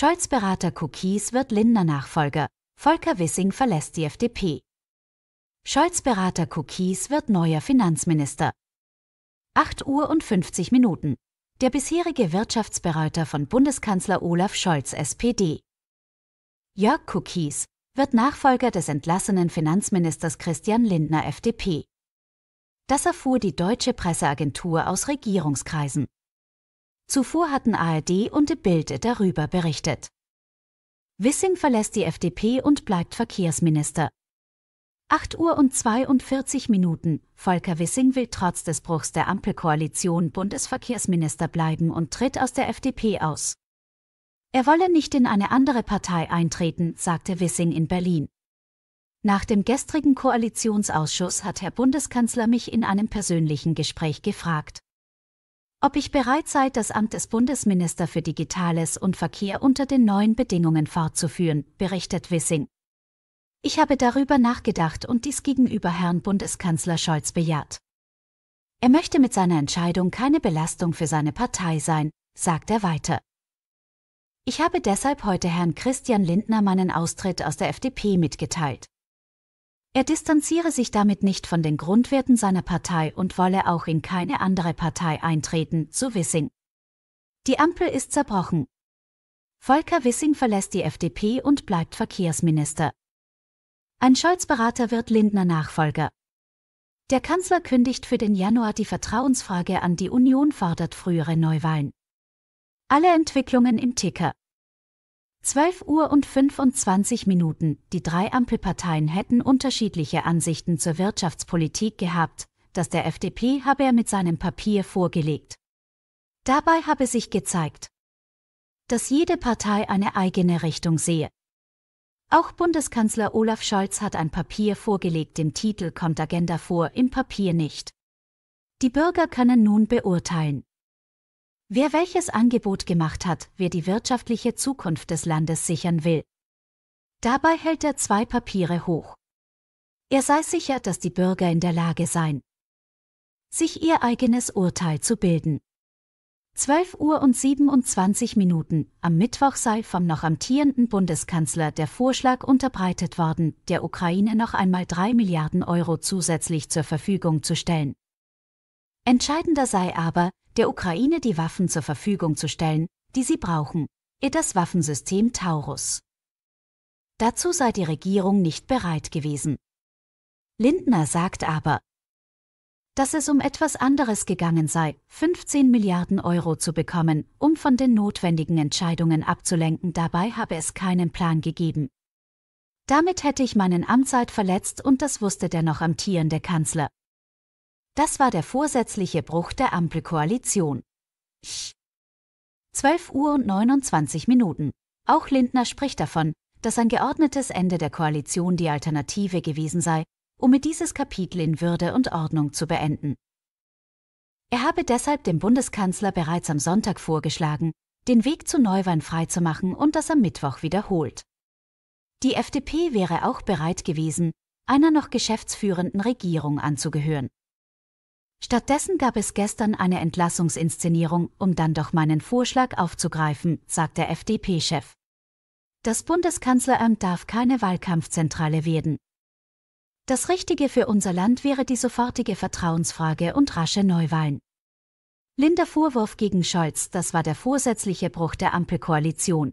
Scholz Berater Cookies wird Lindner Nachfolger. Volker Wissing verlässt die FDP. Scholz Berater Cookies wird neuer Finanzminister. 8 Uhr und 50 Minuten. Der bisherige Wirtschaftsberater von Bundeskanzler Olaf Scholz SPD. Jörg Cookies wird Nachfolger des entlassenen Finanzministers Christian Lindner FDP. Das erfuhr die deutsche Presseagentur aus Regierungskreisen. Zuvor hatten ARD und die Bild darüber berichtet. Wissing verlässt die FDP und bleibt Verkehrsminister. 8 Uhr und 42 Minuten. Volker Wissing will trotz des Bruchs der Ampelkoalition Bundesverkehrsminister bleiben und tritt aus der FDP aus. Er wolle nicht in eine andere Partei eintreten, sagte Wissing in Berlin. Nach dem gestrigen Koalitionsausschuss hat Herr Bundeskanzler mich in einem persönlichen Gespräch gefragt, ob ich bereit sei, das Amt des Bundesminister für Digitales und Verkehr unter den neuen Bedingungen fortzuführen, berichtet Wissing. Ich habe darüber nachgedacht und dies gegenüber Herrn Bundeskanzler Scholz bejaht. Er möchte mit seiner Entscheidung keine Belastung für seine Partei sein, sagt er weiter. Ich habe deshalb heute Herrn Christian Lindner meinen Austritt aus der FDP mitgeteilt. Er distanziere sich damit nicht von den Grundwerten seiner Partei und wolle auch in keine andere Partei eintreten, so Wissing. Die Ampel ist zerbrochen. Volker Wissing verlässt die FDP und bleibt Verkehrsminister. Ein Scholz-Berater wird Lindner Nachfolger. Der Kanzler kündigt für den Januar die Vertrauensfrage an die Union, fordert frühere Neuwahlen. Alle Entwicklungen im Ticker. 12 Uhr und 25 Minuten. Die drei Ampelparteien hätten unterschiedliche Ansichten zur Wirtschaftspolitik gehabt, das der FDP habe er mit seinem Papier vorgelegt. Dabei habe sich gezeigt, dass jede Partei eine eigene Richtung sehe. Auch Bundeskanzler Olaf Scholz hat ein Papier vorgelegt, dem Titel kommt Agenda vor, im Papier nicht. Die Bürger können nun beurteilen, Wer welches Angebot gemacht hat, wer die wirtschaftliche Zukunft des Landes sichern will. Dabei hält er zwei Papiere hoch. Er sei sicher, dass die Bürger in der Lage seien, sich ihr eigenes Urteil zu bilden. 12 Uhr und 27 Minuten am Mittwoch sei vom noch amtierenden Bundeskanzler der Vorschlag unterbreitet worden, der Ukraine noch einmal 3 Milliarden Euro zusätzlich zur Verfügung zu stellen. Entscheidender sei aber, der Ukraine die Waffen zur Verfügung zu stellen, die sie brauchen, ihr das Waffensystem Taurus. Dazu sei die Regierung nicht bereit gewesen. Lindner sagt aber, dass es um etwas anderes gegangen sei, 15 Milliarden Euro zu bekommen, um von den notwendigen Entscheidungen abzulenken, dabei habe es keinen Plan gegeben. Damit hätte ich meinen Amtszeit verletzt und das wusste der noch amtierende Kanzler. Das war der vorsätzliche Bruch der Ampelkoalition. 12 Uhr und 29 Minuten. Auch Lindner spricht davon, dass ein geordnetes Ende der Koalition die Alternative gewesen sei, um mit dieses Kapitel in Würde und Ordnung zu beenden. Er habe deshalb dem Bundeskanzler bereits am Sonntag vorgeschlagen, den Weg zu Neuwahlen freizumachen und das am Mittwoch wiederholt. Die FDP wäre auch bereit gewesen, einer noch geschäftsführenden Regierung anzugehören. Stattdessen gab es gestern eine Entlassungsinszenierung, um dann doch meinen Vorschlag aufzugreifen, sagt der FDP-Chef. Das Bundeskanzleramt darf keine Wahlkampfzentrale werden. Das Richtige für unser Land wäre die sofortige Vertrauensfrage und rasche Neuwahlen. Linder Vorwurf gegen Scholz, das war der vorsätzliche Bruch der Ampelkoalition.